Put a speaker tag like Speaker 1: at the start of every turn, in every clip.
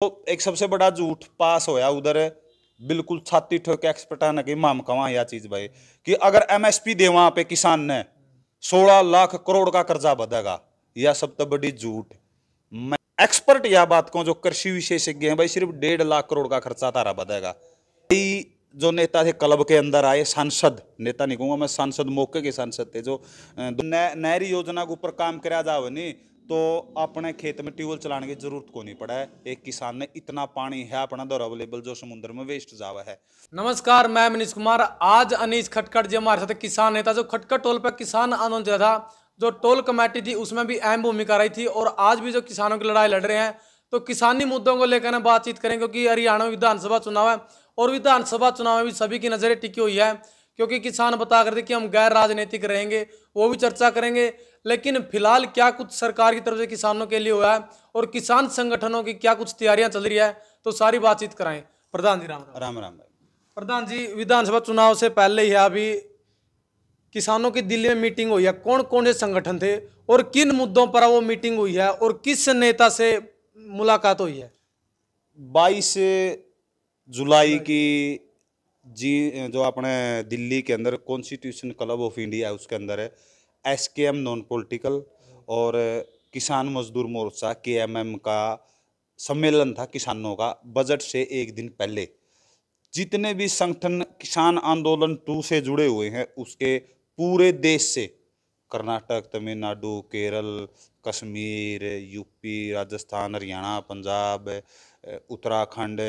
Speaker 1: तो एक सबसे बड़ा झूठ पास होया उधर बिल्कुल छाती ठोक ना कि माम कवा यह चीज भाई कि अगर एमएसपी दे वहां पे किसान ने सोलह लाख करोड़ का कर्जा बदेगा यह सब तो बड़ी झूठ मैं एक्सपर्ट यह बात कहूँ जो कृषि विशेषज्ञ हैं भाई सिर्फ डेढ़ लाख करोड़ का खर्चा तारा बदेगा जो नेता थे क्लब के अंदर आए सांसद नेता नहीं कहूंगा मैं सांसद मौके के सांसद थे जो नहरी योजना के ऊपर काम कराया जावे नहीं तो अपने खेत में ट्यूबवेल चलाने की जरूरत को नहीं पड़ा है एक किसान ने इतना पानी है अपना दौर अवेलेबल जो समुद्र में वेस्ट जावा है
Speaker 2: नमस्कार मैं मनीष कुमार आज अनीश खटखट जी हमारे साथ किसान नेता जो खटखट टोल पर किसान आंदोलन चला था जो टोल कमेटी थी उसमें भी अहम भूमिका रही थी और आज भी जो किसानों की लड़ाई लड़ रहे हैं तो किसानी मुद्दों को लेकर बातचीत करें क्योंकि हरियाणा में विधानसभा चुनाव है और विधानसभा चुनाव में भी सभी की नज़रें टिकी हुई है क्योंकि किसान बता करते कि हम गैर राजनीतिक रहेंगे वो भी चर्चा करेंगे लेकिन फिलहाल क्या कुछ सरकार की तरफ से किसानों के लिए हुआ है और किसान संगठनों की क्या कुछ तैयारियां चल रही है तो सारी बातचीत कराएं प्रधान जी राम राम राम राम प्रधान जी विधानसभा चुनाव से पहले ही अभी किसानों की दिल्ली में मीटिंग हुई है कौन कौन से संगठन थे और किन मुद्दों पर वो मीटिंग हुई है और किस नेता से मुलाकात हुई है बाईस जुलाई की जी जो अपने
Speaker 1: दिल्ली के अंदर कॉन्स्टिट्यूशन क्लब ऑफ इंडिया है उसके अंदर है एस के एम नॉन पोलिटिकल और किसान मजदूर मोर्चा के एम एम का सम्मेलन था किसानों का बजट से एक दिन पहले जितने भी संगठन किसान आंदोलन टू से जुड़े हुए हैं उसके पूरे देश से कर्नाटक तमिलनाडु केरल कश्मीर यूपी राजस्थान हरियाणा पंजाब उत्तराखंड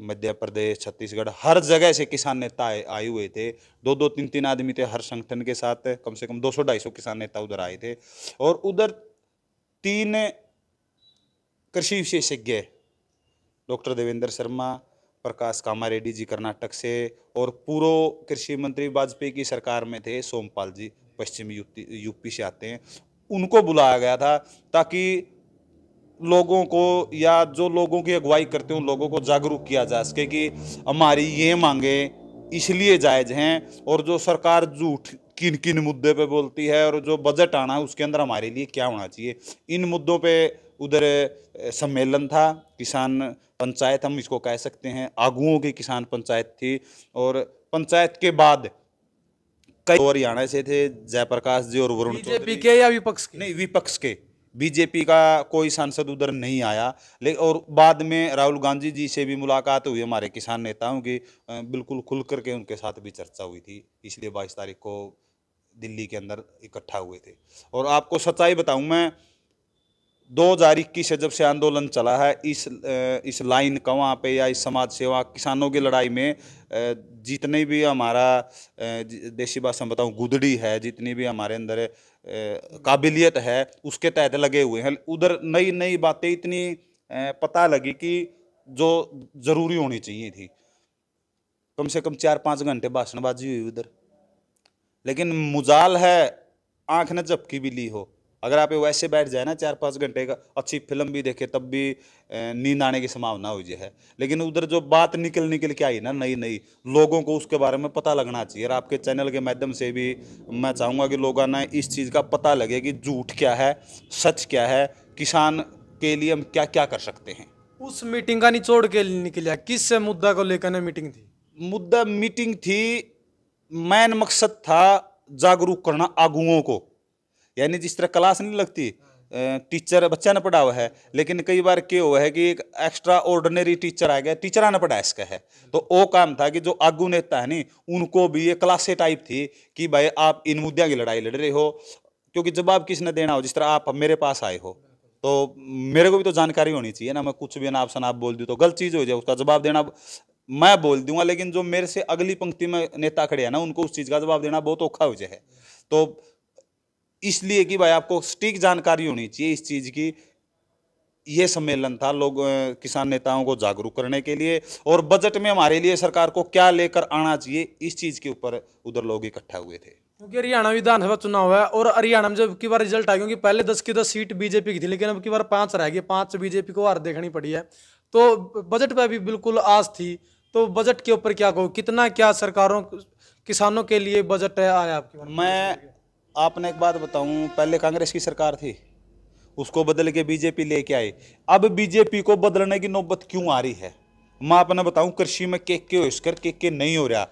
Speaker 1: मध्य प्रदेश छत्तीसगढ़ हर जगह से किसान नेता आए हुए थे दो दो तीन तीन आदमी थे हर संगठन के साथ कम से कम 200-250 किसान नेता उधर आए थे और उधर तीन कृषि विशेषज्ञ डॉक्टर देवेंद्र शर्मा प्रकाश कामारेड्डी जी कर्नाटक से और पूर्व कृषि मंत्री वाजपेयी की सरकार में थे सोमपाल जी पश्चिमी यूपी यूपी से आते हैं उनको बुलाया गया था ताकि लोगों को या जो लोगों की अगुवाई करते हैं उन लोगों को जागरूक किया जा सके कि हमारी ये मांगे इसलिए जायज़ हैं और जो सरकार झूठ किन किन मुद्दे पे बोलती है और जो बजट आना है उसके अंदर हमारे लिए क्या होना चाहिए इन मुद्दों पे उधर सम्मेलन था किसान पंचायत हम इसको कह सकते हैं आगुओं की किसान पंचायत थी और पंचायत के बाद कई हरियाणा से थे जयप्रकाश जी और वरुण बीजेपी के या विपक्ष के नहीं विपक्ष के बीजेपी का कोई सांसद उधर नहीं आया ले और बाद में राहुल गांधी जी से भी मुलाकात हुई हमारे किसान नेताओं की बिल्कुल खुल करके उनके साथ भी चर्चा हुई थी इसलिए बाईस तारीख को दिल्ली के अंदर इकट्ठा हुए थे और आपको सच्चाई बताऊं मैं दो हज़ार इक्कीस से जब से आंदोलन चला है इस इस लाइन का वहाँ पर या इस समाज सेवा किसानों की लड़ाई में जितने भी हमारा देशी बात से बताऊँ गुदड़ी है जितनी भी हमारे अंदर काबिलियत है उसके तहत लगे हुए हैं उधर नई नई बातें इतनी पता लगी कि जो ज़रूरी होनी चाहिए थी कम से कम चार पाँच घंटे भाषणबाजी हुई उधर लेकिन मुजाल है आँख ने झपकी भी ली हो अगर आप वैसे बैठ जाए ना चार पाँच घंटे का अच्छी फिल्म भी देखे तब भी नींद आने की संभावना हुई है लेकिन उधर जो बात निकल निकल के आई ना नई नई लोगों को उसके बारे में पता लगना चाहिए और आपके चैनल के माध्यम से भी मैं चाहूँगा कि लोगों ने इस चीज़ का पता लगे कि झूठ क्या है सच क्या है किसान के लिए हम क्या क्या कर सकते हैं
Speaker 2: उस मीटिंग का निचोड़ के निकल किस मुद्दा को लेकर मीटिंग थी मुद्दा मीटिंग थी
Speaker 1: मैन मकसद था जागरूक करना आगुओं को यानी जिस तरह क्लास नहीं लगती टीचर हाँ। बच्चा ने पढ़ा हुआ है लेकिन कई बार क्या हुआ है कि एक एक्स्ट्रा ऑर्डनरी टीचर आ गया टीचर आने पढ़ा इसका है तो वो काम था कि जो आगू नेता है नी उनको भी ये क्लासे टाइप थी कि भाई आप इन मुद्दे की लड़ाई लड़ रहे हो क्योंकि जवाब किसने देना हो जिस तरह आप मेरे पास आए हो तो मेरे को भी तो जानकारी होनी चाहिए ना मैं कुछ भी नाप शनाप बोल दूँ तो गलत चीज़ हो जाए उसका जवाब देना मैं बोल दूंगा लेकिन जो मेरे से अगली पंक्ति में नेता खड़े हैं ना उनको उस चीज़ का जवाब देना बहुत औखा हो जाए हाँ। तो इसलिए कि भाई आपको स्टीक जानकारी होनी चाहिए इस चीज़ की ये सम्मेलन था लोग किसान नेताओं को जागरूक करने के लिए और बजट में हमारे लिए सरकार को क्या लेकर आना चाहिए इस चीज़ के ऊपर उधर लोग इकट्ठा हुए थे
Speaker 2: क्योंकि हरियाणा विधानसभा चुनाव है और हरियाणा में जब की बार रिजल्ट आए क्योंकि पहले दस की दस तो सीट बीजेपी की थी लेकिन अब की बार पाँच रह गई पाँच बीजेपी को हार देखनी पड़ी है तो बजट पर भी बिल्कुल आस थी तो बजट के ऊपर क्या कहो कितना क्या सरकारों किसानों के लिए बजट आया आपके मैं आपने एक बात बताऊं पहले कांग्रेस
Speaker 1: की सरकार थी उसको बदल के बीजेपी लेके आई अब बीजेपी को बदलने की नौबत क्यों आ रही है मैं आपने बताऊं कृषि में के के होकर के के नहीं हो रहा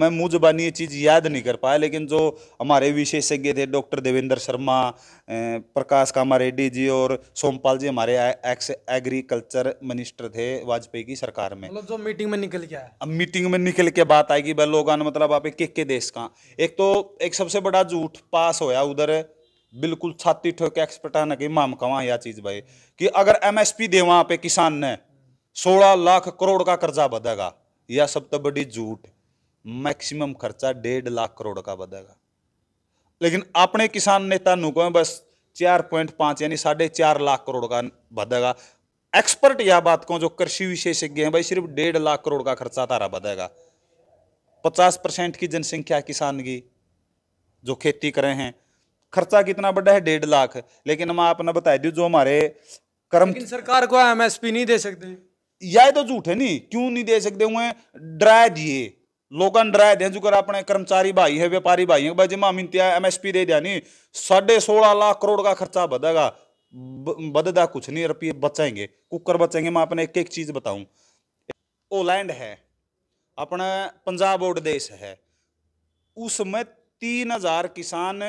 Speaker 1: मैं मुँह जबानी ये चीज़ याद नहीं कर पाया लेकिन जो हमारे विशेषज्ञ थे डॉक्टर देवेंद्र शर्मा प्रकाश कामा रेड्डी जी और सोमपाल जी हमारे एक्स एग्रीकल्चर मिनिस्टर थे वाजपेयी की सरकार में
Speaker 2: मतलब जो मीटिंग में निकल गया
Speaker 1: अब मीटिंग में निकल के बात आएगी भाई लोग मतलब आप के के देश का एक तो एक सबसे बड़ा झूठ पास होया उधर बिल्कुल छाती ठोके एक्सपर्टा ने कही माम कहाँ यह चीज़ भाई कि अगर एम देवा पे किसान ने सोलह लाख करोड़ का कर्जा बदेगा यह सब तो बड़ी झूठ मैक्सिमम खर्चा डेढ़ लाख करोड़ का बदेगा लेकिन अपने किसान नेता नुक बस चार पॉइंट पांच यानी साढ़े चार लाख करोड़ का बदेगा एक्सपर्ट यह बात कहो जो कृषि विशेषज्ञ हैं भाई सिर्फ डेढ़ लाख करोड़ का खर्चा तारा बदेगा पचास परसेंट की जनसंख्या किसान की जो खेती करे हैं खर्चा कितना बड़ा है डेढ़ लाख लेकिन हम आपने बता दू जो हमारे कर्म सरकार को एमएसपी नहीं दे सकते या तो झूठ है नहीं क्यों नहीं दे सकते हुए डरा दिए लोगन डरा दें जुकर अपने कर्मचारी भाई है व्यापारी भाई है भाई जमा मिनतिया एम एस पी दे दिया नहीं साढ़े सोलह लाख करोड़ का खर्चा बदेगा बददा कुछ नहीं रुपये बचेंगे कुकर बचेंगे मैं अपने एक एक चीज़ बताऊँ ओलैंड है अपना पंजाब बोर्ड देश है उसमें तीन हजार किसान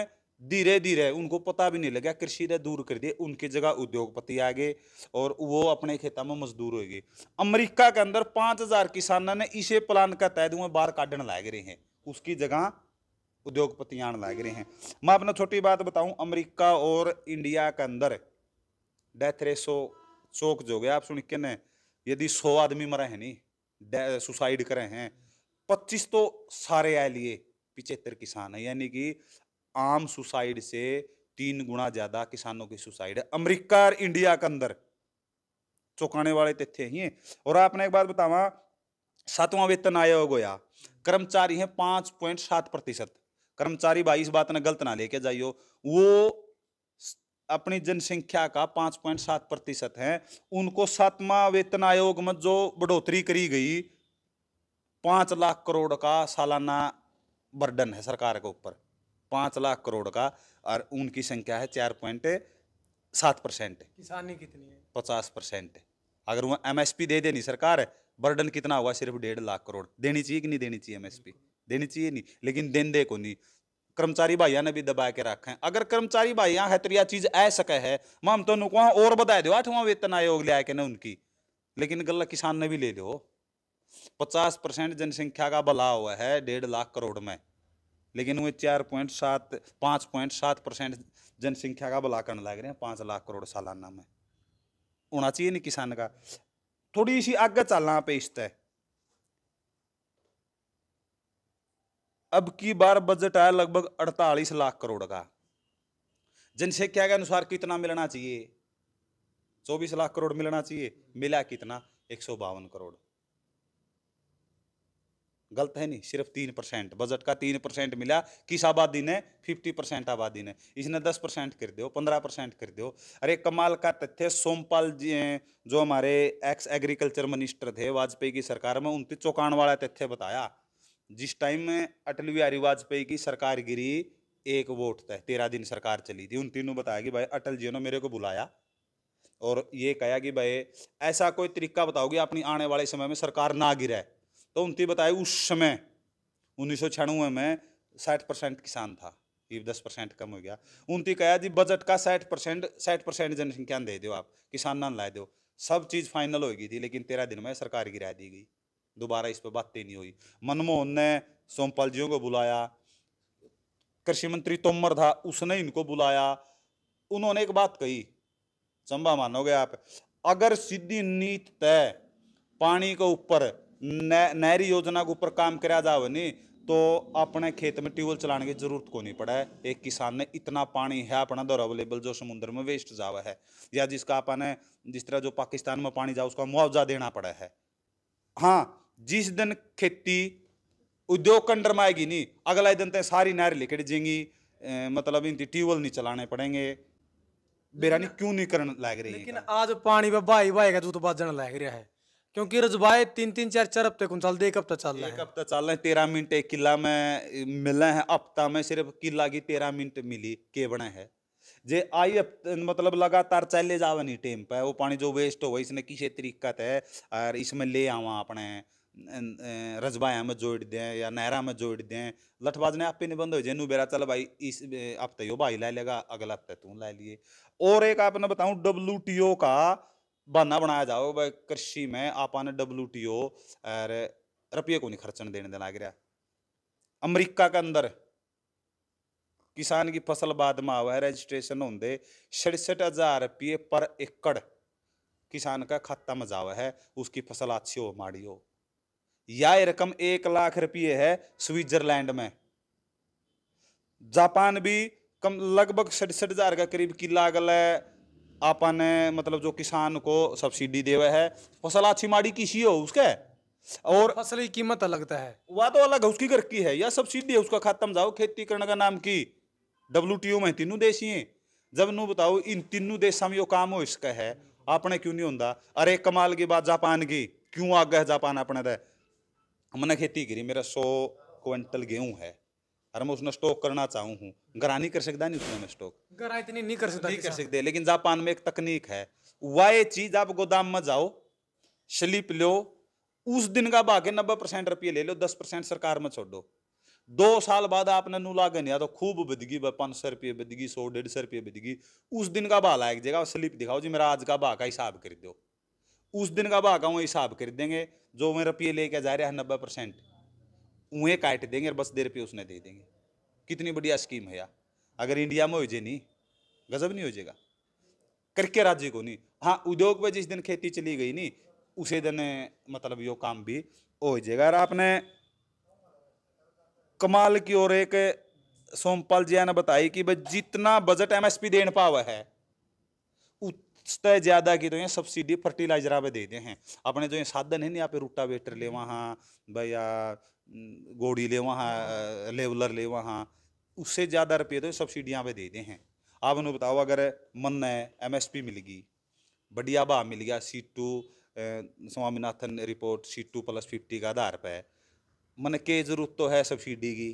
Speaker 1: धीरे धीरे उनको पता भी नहीं लगा कृषि ने दूर कर दिए उनकी जगह उद्योगपति आ गए और वो अपने खेतों में मजदूर हो गए अमरीका के अंदर पाँच हज़ार किसानों ने इसे प्लान का तय दुए बाहर काटने लाग रहे हैं उसकी जगह उद्योगपति आने लाग रहे हैं मैं अपना छोटी बात बताऊँ अमरीका और इंडिया के अंदर डेथ रेसो चौक जो गया आप सुन के न यदि सौ आदमी मरे हैं नहीं सुसाइड करे हैं पच्चीस तो सारे आए लिए पिछहत्तर किसान है यानी कि आम सुसाइड से तीन गुना ज्यादा किसानों की सुसाइड है अमरीका और इंडिया के अंदर चौंकाने वाले तथ्य तो ही हैं और आपने एक बात बतावा सातवां वेतन आयोग होया कर्मचारी हैं पांच पॉइंट सात प्रतिशत कर्मचारी भाई इस बात ने गलत ना लेके जाइयो वो अपनी जनसंख्या का पांच पॉइंट सात प्रतिशत है उनको सातवां वेतन आयोग में जो बढ़ोतरी करी गई पांच लाख करोड़ का सालाना बर्डन है सरकार के ऊपर पाँच लाख करोड़ का और उनकी संख्या है चार पॉइंट सात परसेंट
Speaker 2: किसानी कितनी है
Speaker 1: पचास परसेंट अगर वह एमएसपी दे देनी सरकार बर्डन कितना हुआ सिर्फ डेढ़ लाख करोड़ देनी चाहिए कि नहीं देनी चाहिए एमएसपी देनी चाहिए नहीं लेकिन देन दे को नहीं कर्मचारी भाइया ने भी दबा के रखे हैं अगर कर्मचारी भाइया है तो यह चीज आ सके है हम तो नुकवा और बता दो आठवां वेतन आयोग लिया के ना उनकी लेकिन गल्ला किसान ने भी ले लो पचास परसेंट जनसंख्या का भला हुआ है डेढ़ लाख करोड़ में लेकिन वे चार पॉइंट सात पाँच पॉइंट सात परसेंट जनसंख्या का भला लग रहे हैं पाँच लाख करोड़ सालाना में होना चाहिए नहीं किसान का थोड़ी सी आगे चलना पे इस तय अब की बार बजट आया लगभग अड़तालीस लाख करोड़ का जनसंख्या के अनुसार कितना मिलना चाहिए चौबीस लाख करोड़ मिलना चाहिए मिला कितना एक सौ बावन करोड़ गलत है नहीं सिर्फ तीन परसेंट बजट का तीन परसेंट मिला किस आबादी ने फिफ्टी परसेंट आबादी ने इसने दस परसेंट कर दो पंद्रह परसेंट कर दो अरे कमाल का तथ्य सोमपाल जी जो हमारे एक्स एग्रीकल्चर मिनिस्टर थे वाजपेयी की सरकार में उनती चौकान वाला तथ्य बताया जिस टाइम अटल बिहारी वाजपेयी की सरकार गिरी एक वोट तय तेरह दिन सरकार चली थी उन तीनों बताया कि भाई अटल जी ने मेरे को बुलाया और ये कहा कि भाई ऐसा कोई तरीका बताओगे अपनी आने वाले समय में सरकार ना गिरे तो उनती बताए उस समय उन्नीस में साठ परसेंट किसान था ये दस परसेंट कम हो गया उनती कहा जी बजट का साठ परसेंट साठ परसेंट जनसंख्या दे दो आप किसान ना ला दो सब चीज़ फाइनल हो गई थी लेकिन तेरह दिन में सरकार की राय दी गई दोबारा इस पर बातें नहीं हुई मनमोहन ने सोमपाल जी को बुलाया कृषि मंत्री तोमर था उसने इनको बुलाया उन्होंने एक बात कही चंबा मानोगे आप अगर सीधी नीत तय पानी के ऊपर नहरी योजना के ऊपर काम कराया जाए नहीं तो अपने खेत में ट्यूबवेल चलाने की जरूरत को नहीं पड़ा है एक किसान ने इतना पानी है अपना दौर अवेलेबल जो समुद्र में वेस्ट जावा है या जिसका अपने जिस तरह जो पाकिस्तान में पानी जाओ उसका मुआवजा देना पड़ा है हाँ जिस दिन खेती उद्योग कंडर में आएगी नहीं अगला दिन तो सारी नहरें लिखट जाएंगी मतलब इनकी ट्यूबवेल नहीं चलाने पड़ेंगे बेरानी क्यों नहीं करने लग रही लेकिन
Speaker 2: आज पानी में भाई भाई का जूत बाजन लग रहा है
Speaker 1: क्योंकि रजबाए तीन तीन चार चार हफ्ते कौन कुंचाल एक हफ्ता चल रहा है एक हफ्ता चल रहा है तेरह मिनट एक किला में मिला है हफ्ता में सिर्फ किला की तेरह मिनट मिली के बना है जे आई मतलब लगातार चले जावे नहीं टेम पे वो पानी जो वेस्ट हो इसने किसी तरीका है और इसमें ले आवा अपने रजबाया में जोड़ दें या नहरा में जोड़ दें लठबाज ने आप ही निबंध हो जाए नू बेरा चल भाई इस हफ्ते यो भाई ला लेगा अगला हफ्ते तू ला लिए और एक आपने बताऊं डब्ल्यू का बहाना बनाया जाओ भाई कृषि में आपने डब्ल्यू टी ओ रुपये को नहीं खर्चन देने देना गिरा अमेरिका के अंदर किसान की फसल बाद में आवा रजिस्ट्रेशन होंगे सड़सठ हजार रुपये पर एकड़ किसान का खाता में जावा है उसकी फसल अच्छी हो माड़ी हो यह रकम एक लाख रुपये है स्विट्जरलैंड में जापान भी कम लगभग सड़सठ हजार का करीब किला लागल है अपन मतलब जो किसान को सब्सिडी देवे है फसल आछीमाड़ी किसी हो उसके और फसल की कीमत अलग है वह तो अलग है उसकी घर की है या सब्सिडी है उसका खत्म जाओ खेती करने का नाम की डब्ल्यू टी ओ में तीनों देश ही हैं जब नू बताओ इन तीनों देशों में यो काम हो इसका है आपने क्यों नहीं होता अरे कमाल की बात जापान की क्यों आ गए जापान अपने हमने खेती करी मेरा सौ क्विंटल गेहूं है अरे मैं उसने स्टॉक करना चाहूँ हूँ गरा नहीं कर सकता नहीं उसमें स्टॉक
Speaker 2: गरा इतनी नहीं कर
Speaker 1: सकता नहीं कर सकते लेकिन जापान में एक तकनीक है वह चीज आप गोदाम में जाओ स्लिप लो उस दिन का भागे नब्बे परसेंट रुपये ले लो दस परसेंट सरकार में छोड़ो दो साल बाद आपने नू लागन या तो खूब बदगी पाँच सौ रुपये बदगी सौ डेढ़ सौ रुपये बदगी उस दिन का भाव लायक जगह स्लिप दिखाओ जी मेरा आज का भाव का हिसाब कर दो उस दिन का भाव का वो हिसाब कर देंगे जो मैं रुपये लेके जा रहा है नब्बे परसेंट उन्हें काट देंगे और बस देर पे उसने दे देंगे कितनी बढ़िया स्कीम है यार अगर इंडिया में हो जाए नहीं गजब नहीं हो जाएगा करके राज्य को नहीं हाँ उद्योग पर जिस दिन खेती चली गई नहीं उसी दिन मतलब यो काम भी हो जाएगा और आपने कमाल की ओर एक सोमपाल जी ने बताई कि भाई जितना बजट एमएसपी देने पावे है उससे ज़्यादा की तो ये सब्सिडी फर्टिलाइजर पे दे दे हैं अपने जो ये साधन है नहीं यहाँ पे रूटावेटर ले वहाँ भैया गोड़ी ले वहाँ लेवलर ले वहाँ उससे ज़्यादा रुपये तो सब्सिडियाँ पे दे हैं आप उन्हें बताओ अगर मन है एम एस पी गई बढ़िया भाव मिल गया C two Swaminathan report C two plus fifty का आधार पर मन के जरूरत तो है सब्सिडी की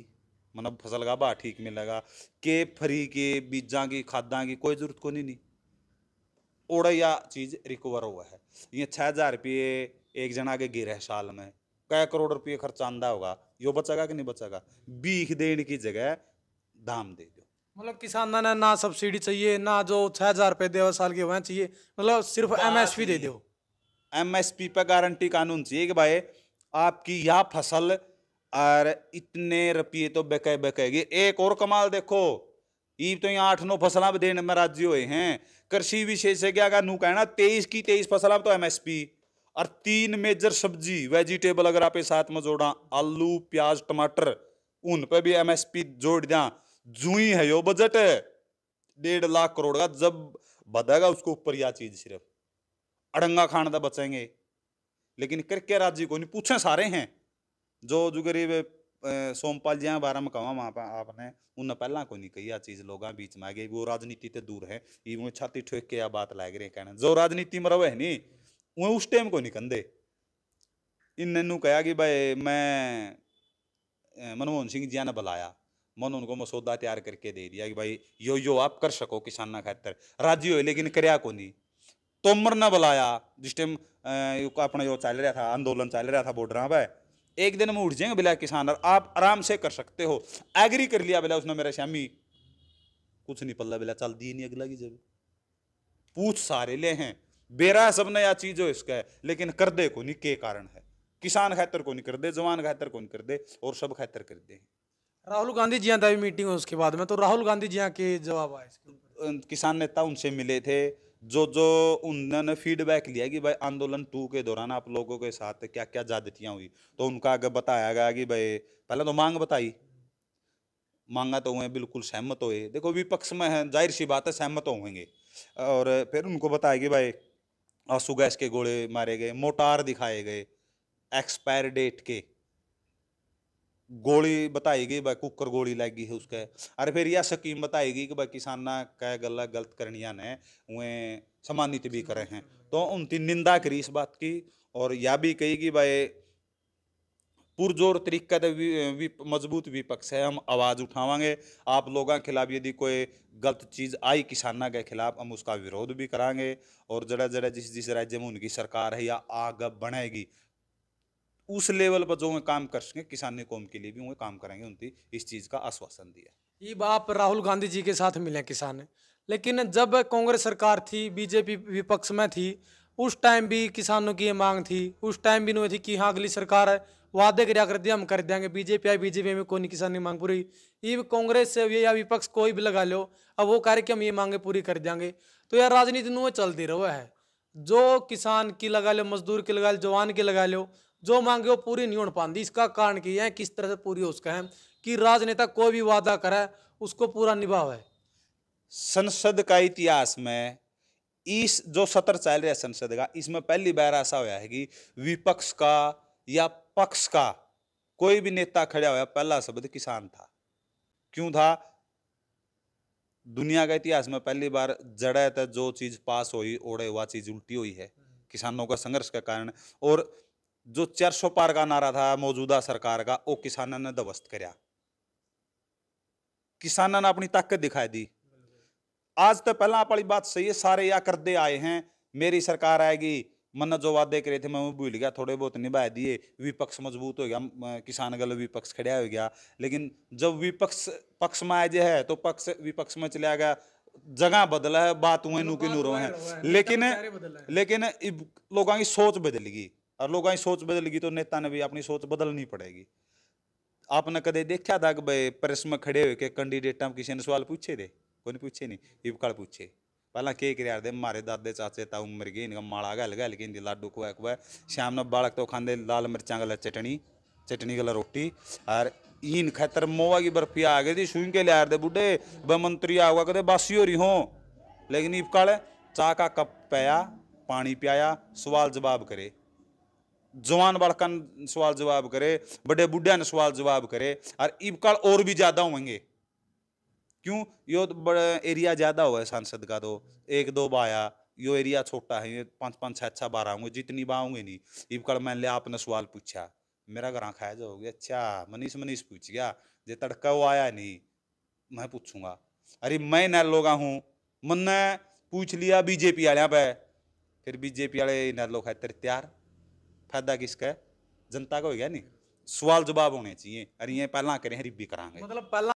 Speaker 1: मतलब फसल का भाव ठीक मिलेगा के फरी के बीजा की खादा की कोई जरूरत को नहीं नहीं ओड़ा या चीज़ रिकवर हुआ है ये छः हज़ार रुपये एक जना के गिर है साल में कै करोड़ रुपये खर्चा आंदा होगा यो बचेगा कि नहीं बचेगा बीख देने की जगह दाम दे दो
Speaker 2: मतलब किसान ने ना सब्सिडी चाहिए ना जो छः हज़ार रुपये दे साल के वहाँ चाहिए मतलब सिर्फ एमएसपी दे दो पी पर
Speaker 1: गारंटी कानून चाहिए कि भाई आपकी यह फसल और इतने रुपये तो बेके बेकेगी एक और कमाल देखो ये तो यहाँ आठ नौ फसल देने में राज्य हुए हैं कृषि विशेषज्ञ का नू कहना तेईस की तेईस फसल तो पी और तीन मेजर सब्जी वेजिटेबल अगर आप साथ में जोड़ा आलू प्याज टमाटर उन पर भी एमएसपी जोड़ दिया जुई है यो बजट है डेढ़ लाख करोड़ का जब बदेगा उसको ऊपर यह चीज सिर्फ अड़ंगा खाने का बचेंगे लेकिन करके राज्य को नहीं पूछे सारे हैं जो जो गरीब सोमपाल जी बारे में कहा वहाँ पर आपने उन्हें पहला कोई नहीं कही आ चीज़ लोग बीच में आ गई वो राजनीति से दूर है ये छाती ठोक के या बात लाग गए कहना जो राजनीति में है नहीं ਉਹ उस टाइम को नहीं कहते ਇਹਨਾਂ मैं ਕਿਹਾ ਕਿ ਭਾਈ ਮੈਂ ਮਨਮੋਹਨ ਸਿੰਘ ਜੀ ਨੇ मन उनको मसौदा तैयार करके दे दिया कि भाई यो यो आप कर सको किसान ना खातर राजी हो लेकिन कराया को नहीं तोमर ने बुलाया जिस टाइम अपना जो चल रहा था आंदोलन चल रहा था बॉर्डर पर एक दिन में उठ जाएंगे बिला किसान और आप आराम से कर सकते हो एग्री कर लिया बिला उसने मेरा श्यामी कुछ नहीं पल्ला बिला चल दी नहीं अगला की जब पूछ सारे ले हैं बेरा है नया चीज हो इसका है लेकिन कर दे को नहीं के कारण है किसान खैतर को नहीं कर दे जवान खैतर को नहीं कर दे और सब खैतर कर दे
Speaker 2: राहुल गांधी जी था मीटिंग उसके बाद में तो राहुल गांधी जी के जवाब आए किसान
Speaker 1: नेता उनसे मिले थे जो जो उन्होंने फीडबैक लिया कि भाई आंदोलन टू के दौरान आप लोगों के साथ क्या क्या जादतियाँ हुई तो उनका अगर बताया गया कि भाई पहले तो मांग बताई मांगा तो हुए बिल्कुल सहमत हुए देखो विपक्ष में है जाहिर सी बात है सहमत होंगे और फिर उनको बताया कि भाई आंसू गैस के गोले मारे गए मोटार दिखाए गए एक्सपायर डेट के गोली बताई गई भाई कुकर गोली लग गई है उसके अरे फिर यह स्कीम बताई गई कि भाई किसान क्या गला गलत करनिया ने वे सम्मानित भी करे हैं तो उनकी निंदा करी इस बात की और यह भी कही कि भाई पुरजोर तरीके का मजबूत विपक्ष है हम आवाज़ उठावे आप लोगों के खिलाफ यदि कोई गलत चीज़ आई किसाना के खिलाफ हम उसका विरोध भी करांगे और जड़ा जड़ा जिस जिस राज्य में उनकी सरकार है या आग बनेगी उस लेवल पर जो काम कर सकें किसानी कौम के लिए भी वह काम करेंगे उनकी इस चीज़ का आश्वासन दिया
Speaker 2: ये बाप राहुल गांधी जी के साथ मिले किसान लेकिन जब कांग्रेस सरकार थी बीजेपी विपक्ष में थी उस टाइम भी किसानों की ये मांग थी उस टाइम भी नहीं थी कि हाँ अगली सरकार है वादे कर कर दिया हम कर देंगे बीजेपी आई बीजेपी में कोई किसान नहीं मांग पूरी ईव कांग्रेस से या विपक्ष कोई भी लगा लो अब वो कार्यक्रम ये मांगे पूरी कर देंगे तो यार राजनीति नुए चलती रहो है जो किसान की लगा लो मजदूर की लगा लो जवान की लगा लो जो मांगे वो पूरी नहीं हो पाती इसका कारण की है किस तरह से पूरी हो उसका है कि राजनेता कोई भी वादा करे उसको पूरा निभाव है संसद का
Speaker 1: इतिहास में इस जो सत्र चल रहा है संसद का इसमें पहली बार ऐसा हुआ है कि विपक्ष का या पक्ष का कोई भी नेता खड़ा हुआ पहला शब्द किसान था क्यों था दुनिया के इतिहास में पहली बार जड़े था जो चीज पास हुई ओड़े हुआ चीज उल्टी हुई है किसानों का संघर्ष के कारण और जो चार सौ पार का नारा था मौजूदा सरकार का वो किसानों ने दबस्त कराया किसानों ने अपनी ताकत दिखाई दी आज तो पहला अपनी बात सही है सारे या कर दे आए हैं मेरी सरकार आएगी मन जो वादे करे थे मैं वो भूल गया थोड़े बहुत निभा दिए विपक्ष मजबूत हो गया किसान गल विपक्ष खड़ा हो गया लेकिन जब विपक्ष पक्ष में आए है तो पक्ष विपक्ष में चला गया जगह बदला है बात हुए नू की नूरों है लेकिन लेकिन लोगों की सोच बदल गई और लोगों की सोच बदल गई तो नेता ने भी अपनी सोच बदलनी पड़ेगी आपने कदे देखा था कि भाई प्रेस में खड़े हुए के कैंडिडेट किसी ने सवाल पूछे थे कोई पूछे नहीं इबकाल पूछे पहला के ਕਰਦੇ ਮਾਰੇ ਦਾਦੇ ਚਾਚੇ ਤਾਂ ਉਮਰ ਗਈ ਨਿਕਾ ਮਾਲਾ ਗਲ ਗਲ ਕਹਿੰਦੀ ਲਾਡੂ ਕੁਆ ਕੁਆ ਸ਼ਾਮ ਨੂੰ ਬਾਲਕ ਤੋਂ ਖਾਂਦੇ ਲਾਲ ਮਿਰਚਾਂ ਗਲ ਚਟਣੀ चटनी गला रोटी और इन खैतर मोवा की बर्फी आ गई थी सुई के लिया बुढ़े ब मंत्री आ हुआ कहते बासी हो रही हो लेकिन इब चाह चा का कप पाया पानी पियाया सवाल जवाब करे जवान बालकान सवाल जवाब करे बड़े बुढ़िया ने सवाल जवाब करे और इब और भी ज़्यादा होंगे क्यों यो एरिया तो ज़्यादा हुआ है सांसद का तो एक दो बाया यो एरिया छोटा है ये पाँच पाँच छः अच्छा बारह होंगे जितनी बाहोंगे नहीं इबकड़ मैंने लिया आपने सवाल पूछा मेरा घर खाया जाओगे अच्छा मनीष मनीष पूछ गया जे तड़का वो आया नहीं मैं पूछूंगा अरे मैं ना लोगा हूँ मन पूछ लिया बीजेपी वाले पे फिर बीजेपी वाले ना लोग है तेरे त्यार फायदा किसका जनता का हो गया नहीं सवाल जवाब होने चाहिए अरे ये पहला करें हरी भी करा
Speaker 2: मतलब पहला